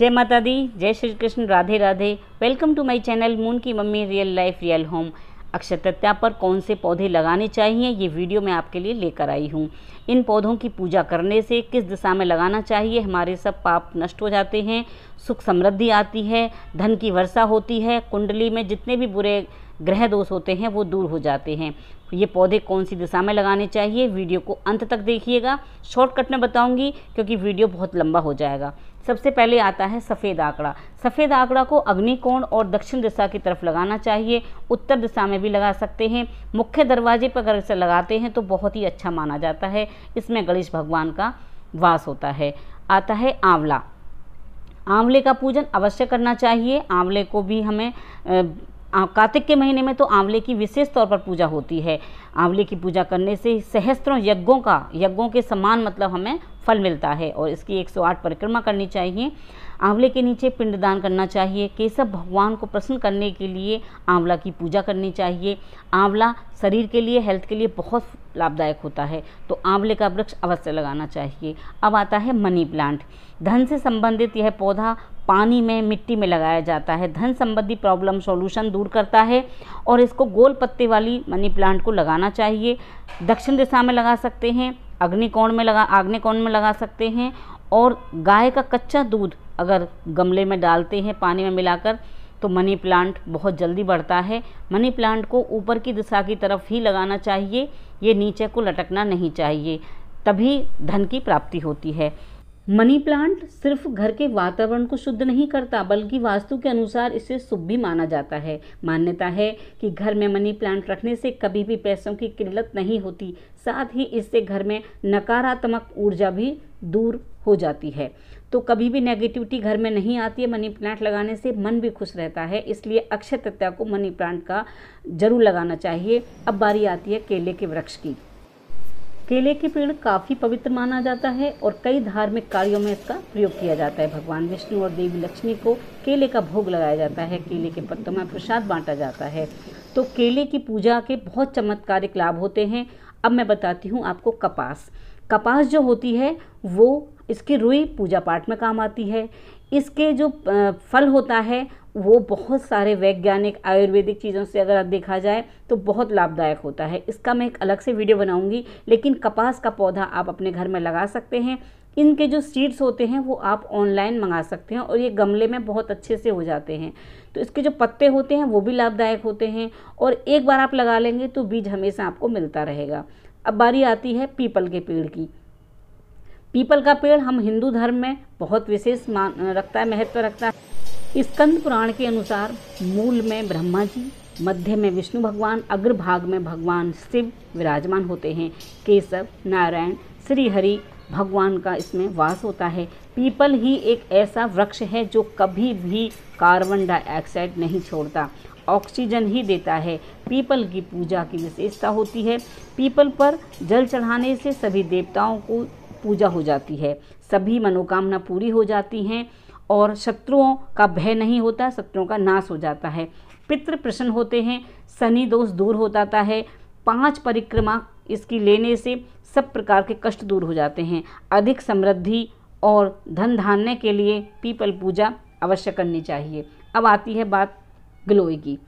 जय माता दी जय Shri Krishna Radhe Radhe welcome to my channel moon की mummy real life real home Akshat Tritiya पर कौन से पौधे लगाने चाहिए ये वीडियो मैं आपके लिए लेकर आई हूँ इन पौधों की पूजा करने से किस दिशा में लगाना चाहिए हमारे सब पाप नष्ट हो जाते हैं सुख समृद्धि आती है धन की वर्षा होती है कुंडली में जितने भी बुरे ग्रह दोष होते हैं वो दूर हो जाते हैं ये पौधे कौन सी दिशा में लगाने चाहिए वीडियो को अंत तक देखिएगा शॉर्टकट में बताऊंगी क्योंकि वीडियो बहुत लंबा हो जाएगा सबसे पहले आता है सफ़ेद आंकड़ा सफ़ेद आंकड़ा को अग्निकोण और दक्षिण दिशा की तरफ लगाना चाहिए उत्तर दिशा में भी लगा सकते हैं मुख्य दरवाजे पर अगर इसे लगाते हैं तो बहुत ही अच्छा माना जाता है इसमें गणेश भगवान का वास होता है आता है आंवला आंवले का पूजन अवश्य करना चाहिए आंवले को भी हमें कार्तिक के महीने में तो आंवले की विशेष तौर पर पूजा होती है आंवले की पूजा करने से सहस्त्रों यज्ञों का यज्ञों के समान मतलब हमें फल मिलता है और इसकी 108 परिक्रमा करनी चाहिए आंवले के नीचे पिंडदान करना चाहिए केशव भगवान को प्रसन्न करने के लिए आंवला की पूजा करनी चाहिए आंवला शरीर के लिए हेल्थ के लिए बहुत लाभदायक होता है तो आंवले का वृक्ष अवश्य लगाना चाहिए अब आता है मनी प्लांट धन से संबंधित यह पौधा पानी में मिट्टी में लगाया जाता है धन संबंधी प्रॉब्लम सॉल्यूशन दूर करता है और इसको गोल पत्ते वाली मनी प्लांट को लगाना चाहिए दक्षिण दिशा में लगा सकते हैं अग्निकोण में लगा अग्निकोण में लगा सकते हैं और गाय का कच्चा दूध अगर गमले में डालते हैं पानी में मिलाकर तो मनी प्लांट बहुत जल्दी बढ़ता है मनी प्लांट को ऊपर की दिशा की तरफ ही लगाना चाहिए ये नीचे को लटकना नहीं चाहिए तभी धन की प्राप्ति होती है मनी प्लांट सिर्फ घर के वातावरण को शुद्ध नहीं करता बल्कि वास्तु के अनुसार इसे शुभ भी माना जाता है मान्यता है कि घर में मनी प्लांट रखने से कभी भी पैसों की किल्लत नहीं होती साथ ही इससे घर में नकारात्मक ऊर्जा भी दूर हो जाती है तो कभी भी नेगेटिविटी घर में नहीं आती है मनी प्लांट लगाने से मन भी खुश रहता है इसलिए अक्षय तत्या को मनी प्लांट का जरूर लगाना चाहिए अब बारी आती है केले के वृक्ष की केले के पेड़ काफ़ी पवित्र माना जाता है और कई धार्मिक कार्यों में इसका प्रयोग किया जाता है भगवान विष्णु और देवी लक्ष्मी को केले का भोग लगाया जाता है केले के पत्तों में प्रसाद बांटा जाता है तो केले की पूजा के बहुत चमत्कारिक लाभ होते हैं अब मैं बताती हूँ आपको कपास कपास जो होती है वो इसकी रुई पूजा पाठ में काम आती है इसके जो फल होता है वो बहुत सारे वैज्ञानिक आयुर्वेदिक चीज़ों से अगर आप देखा जाए तो बहुत लाभदायक होता है इसका मैं एक अलग से वीडियो बनाऊंगी लेकिन कपास का पौधा आप अपने घर में लगा सकते हैं इनके जो सीड्स होते हैं वो आप ऑनलाइन मंगा सकते हैं और ये गमले में बहुत अच्छे से हो जाते हैं तो इसके जो पत्ते होते हैं वो भी लाभदायक होते हैं और एक बार आप लगा लेंगे तो बीज हमेशा आपको मिलता रहेगा अब बारी आती है पीपल के पेड़ की पीपल का पेड़ हम हिंदू धर्म में बहुत विशेष मान रखता है महत्व रखता है स्कंद पुराण के अनुसार मूल में ब्रह्मा जी मध्य में विष्णु भगवान अग्रभाग में भगवान शिव विराजमान होते हैं केशव नारायण श्री हरि भगवान का इसमें वास होता है पीपल ही एक ऐसा वृक्ष है जो कभी भी कार्बन डाइऑक्साइड नहीं छोड़ता ऑक्सीजन ही देता है पीपल की पूजा की विशेषता होती है पीपल पर जल चढ़ाने से सभी देवताओं को पूजा हो जाती है सभी मनोकामना पूरी हो जाती हैं और शत्रुओं का भय नहीं होता शत्रुओं का नाश हो जाता है पितृ प्रसन्न होते हैं शनि दोष दूर हो जाता है पांच परिक्रमा इसकी लेने से सब प्रकार के कष्ट दूर हो जाते हैं अधिक समृद्धि और धन धान्य के लिए पीपल पूजा अवश्य करनी चाहिए अब आती है बात ग्लोई की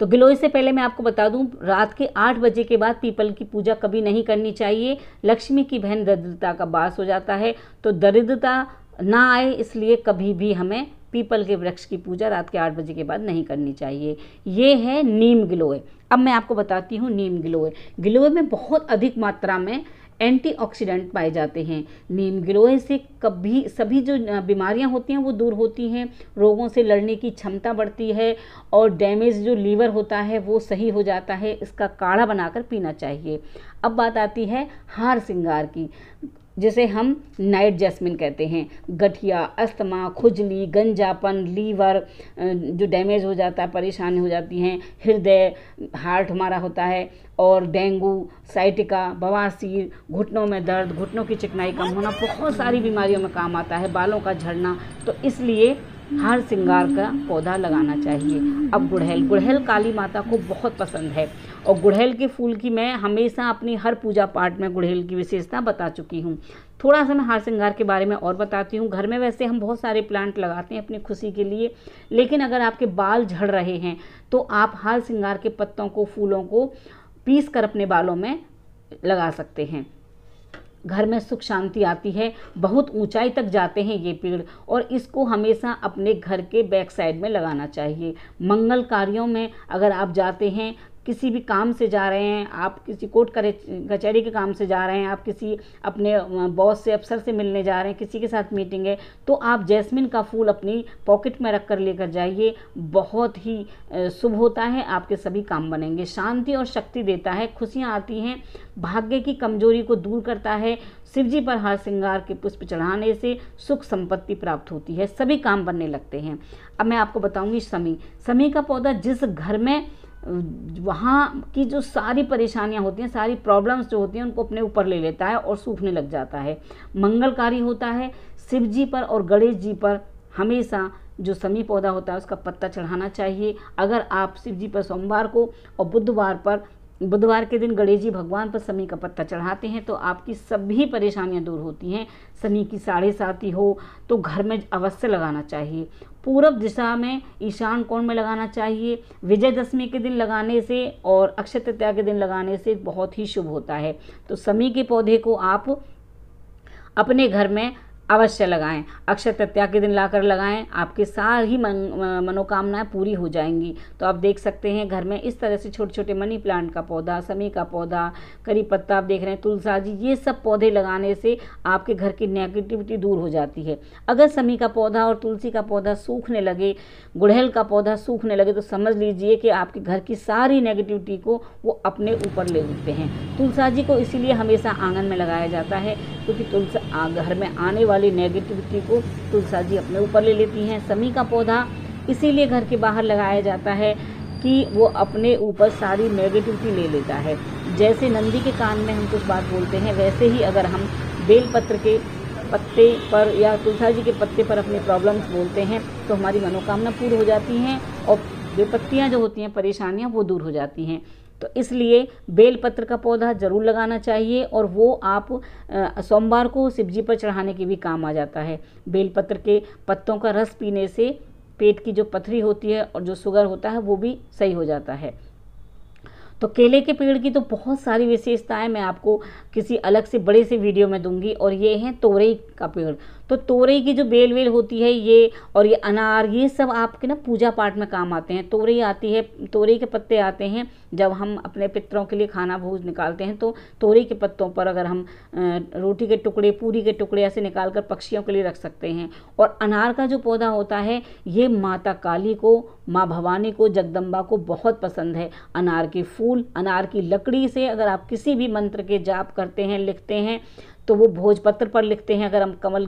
तो गिलोय से पहले मैं आपको बता दूं रात के आठ बजे के बाद पीपल की पूजा कभी नहीं करनी चाहिए लक्ष्मी की बहन दरिद्रता का बास हो जाता है तो दरिद्रता ना आए इसलिए कभी भी हमें पीपल के वृक्ष की पूजा रात के आठ बजे के बाद नहीं करनी चाहिए ये है नीम गिलोय अब मैं आपको बताती हूँ नीम गिलोय गिलोय में बहुत अधिक मात्रा में एंटीऑक्सीडेंट पाए जाते हैं नीम गिरोह से कभी सभी जो बीमारियां होती हैं वो दूर होती हैं रोगों से लड़ने की क्षमता बढ़ती है और डैमेज जो लीवर होता है वो सही हो जाता है इसका काढ़ा बनाकर पीना चाहिए अब बात आती है हार श्रृंगार की जिसे हम नाइट जैस्मिन कहते हैं गठिया अस्थमा खुजली गंजापन लीवर जो डैमेज हो जाता है परेशानी हो जाती हैं हृदय हार्ट हमारा होता है और डेंगू साइटिका बवासीर घुटनों में दर्द घुटनों की चिकनाई कम होना बहुत सारी बीमारियों में काम आता है बालों का झड़ना तो इसलिए हार सिंगार का पौधा लगाना चाहिए अब गुड़हल गुड़हल काली माता को बहुत पसंद है और गुड़हल के फूल की मैं हमेशा अपनी हर पूजा पाठ में गुड़हल की विशेषता बता चुकी हूँ थोड़ा सा मैं हार श्रृंगार के बारे में और बताती हूँ घर में वैसे हम बहुत सारे प्लांट लगाते हैं अपनी खुशी के लिए लेकिन अगर आपके बाल झड़ रहे हैं तो आप हार श्रृंगार के पत्तों को फूलों को पीस कर अपने बालों में लगा सकते हैं घर में सुख शांति आती है बहुत ऊंचाई तक जाते हैं ये पेड़ और इसको हमेशा अपने घर के बैक साइड में लगाना चाहिए मंगल कार्यों में अगर आप जाते हैं किसी भी काम से जा रहे हैं आप किसी कोर्ट कचहरी के काम से जा रहे हैं आप किसी अपने बॉस से अफसर से मिलने जा रहे हैं किसी के साथ मीटिंग है तो आप जैस्मिन का फूल अपनी पॉकेट में रख कर लेकर जाइए बहुत ही शुभ होता है आपके सभी काम बनेंगे शांति और शक्ति देता है खुशियाँ आती हैं भाग्य की कमजोरी को दूर करता है शिवजी पर हार श्रृंगार के पुष्प चढ़ाने से सुख संपत्ति प्राप्त होती है सभी काम बनने लगते हैं अब मैं आपको बताऊंगी समी समी का पौधा जिस घर में वहाँ की जो सारी परेशानियाँ होती हैं सारी प्रॉब्लम्स जो होती हैं उनको अपने ऊपर ले लेता है और सूखने लग जाता है मंगलकारी होता है शिव जी पर और गणेश जी पर हमेशा जो समी पौधा होता है उसका पत्ता चढ़ाना चाहिए अगर आप शिव जी पर सोमवार को और बुधवार पर बुधवार के दिन गणेश जी भगवान पर समी का पत्ता चढ़ाते हैं तो आपकी सभी परेशानियां दूर होती हैं समी की साढ़े साथी हो तो घर में अवश्य लगाना चाहिए पूर्व दिशा में ईशान कोण में लगाना चाहिए विजयदशमी के दिन लगाने से और अक्षय तृतीया के दिन लगाने से बहुत ही शुभ होता है तो समी के पौधे को आप अपने घर में अवश्य लगाएं अक्षय तृतीया के दिन लाकर लगाएं आपकी सारी मन मनोकामनाएं पूरी हो जाएंगी तो आप देख सकते हैं घर में इस तरह से छोटे छोटे मनी प्लांट का पौधा समी का पौधा करी पत्ता आप देख रहे हैं तुलसा जी ये सब पौधे लगाने से आपके घर की नेगेटिविटी दूर हो जाती है अगर समी का पौधा और तुलसी का पौधा सूखने लगे गुड़हल का पौधा सूखने लगे तो समझ लीजिए कि आपके घर की सारी नेगेटिविटी को वो अपने ऊपर ले लेते हैं तुलसा जी को इसीलिए हमेशा आंगन में लगाया जाता है क्योंकि तुलसा घर में आने वाले वाली नेगेटिविटी को तुलसा जी अपने ऊपर ले लेती हैं समी का पौधा इसीलिए घर के बाहर लगाया जाता है कि वो अपने ऊपर सारी नेगेटिविटी ले लेता है जैसे नंदी के कान में हम कुछ बात बोलते हैं वैसे ही अगर हम बेलपत्र के पत्ते पर या तुलसा जी के पत्ते पर अपने प्रॉब्लम्स बोलते हैं तो हमारी मनोकामना पूरी हो जाती हैं और विपत्तियाँ जो होती हैं परेशानियाँ वो दूर हो जाती हैं तो इसलिए बेलपत्र का पौधा ज़रूर लगाना चाहिए और वो आप सोमवार को शिवजी पर चढ़ाने के भी काम आ जाता है बेलपत्र के पत्तों का रस पीने से पेट की जो पथरी होती है और जो शुगर होता है वो भी सही हो जाता है तो केले के पेड़ की तो बहुत सारी विशेषताएं मैं आपको किसी अलग से बड़े से वीडियो में दूंगी और ये हैं तोरई का पेड़ तो तोरई की जो बेल वेल होती है ये और ये अनार ये सब आपके ना पूजा पाठ में काम आते हैं तोरई आती है तोरई के पत्ते आते हैं जब हम अपने पितरों के लिए खाना भोज निकालते हैं तो तोरई के पत्तों पर अगर हम रोटी के टुकड़े पूरी के टुकड़े ऐसे निकाल कर पक्षियों के लिए रख सकते हैं और अनार का जो पौधा होता है ये माता काली को माँ भवानी को जगदम्बा को बहुत पसंद है अनार के फूल अनार की लकड़ी से अगर आप किसी भी मंत्र के जाप करते हैं लिखते हैं तो वो भोजपत्र पर लिखते हैं अगर हम कमल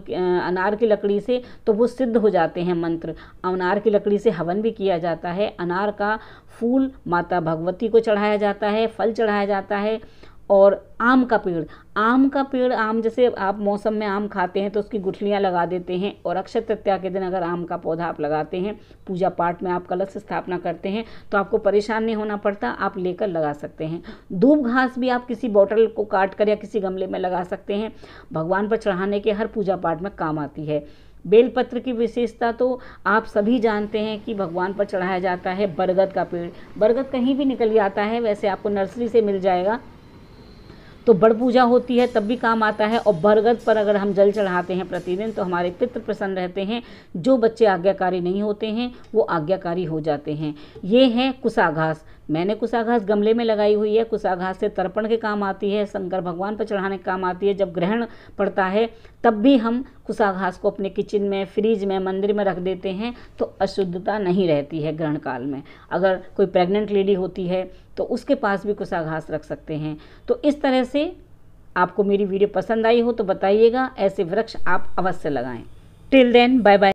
अनार की लकड़ी से तो वो सिद्ध हो जाते हैं मंत्र अनार की लकड़ी से हवन भी किया जाता है अनार का फूल माता भगवती को चढ़ाया जाता है फल चढ़ाया जाता है और आम का पेड़ आम का पेड़ आम जैसे आप मौसम में आम खाते हैं तो उसकी गुठलियाँ लगा देते हैं और अक्षय तृतीया के दिन अगर आम का पौधा आप लगाते हैं पूजा पाठ में आप कलश स्थापना करते हैं तो आपको परेशान नहीं होना पड़ता आप लेकर लगा सकते हैं धूप घास भी आप किसी बॉटल को काट कर या किसी गमले में लगा सकते हैं भगवान पर चढ़ाने के हर पूजा पाठ में काम आती है बेलपत्र की विशेषता तो आप सभी जानते हैं कि भगवान पर चढ़ाया जाता है बरगद का पेड़ बरगद कहीं भी निकल जाता है वैसे आपको नर्सरी से मिल जाएगा तो बड़ पूजा होती है तब भी काम आता है और बरगद पर अगर हम जल चढ़ाते हैं प्रतिदिन तो हमारे पितृ प्रसन्न रहते हैं जो बच्चे आज्ञाकारी नहीं होते हैं वो आज्ञाकारी हो जाते हैं ये है कुसाघास मैंने कुशाघास गमले में लगाई हुई है कुशाघास से तर्पण के काम आती है शंकर भगवान पर चढ़ाने के काम आती है जब ग्रहण पड़ता है तब भी हम कुशाघास को अपने किचन में फ्रिज में मंदिर में रख देते हैं तो अशुद्धता नहीं रहती है ग्रहण काल में अगर कोई प्रेग्नेंट लेडी होती है तो उसके पास भी कुशाघास रख सकते हैं तो इस तरह से आपको मेरी वीडियो पसंद आई हो तो बताइएगा ऐसे वृक्ष आप अवश्य लगाएं टिल देन बाय बाय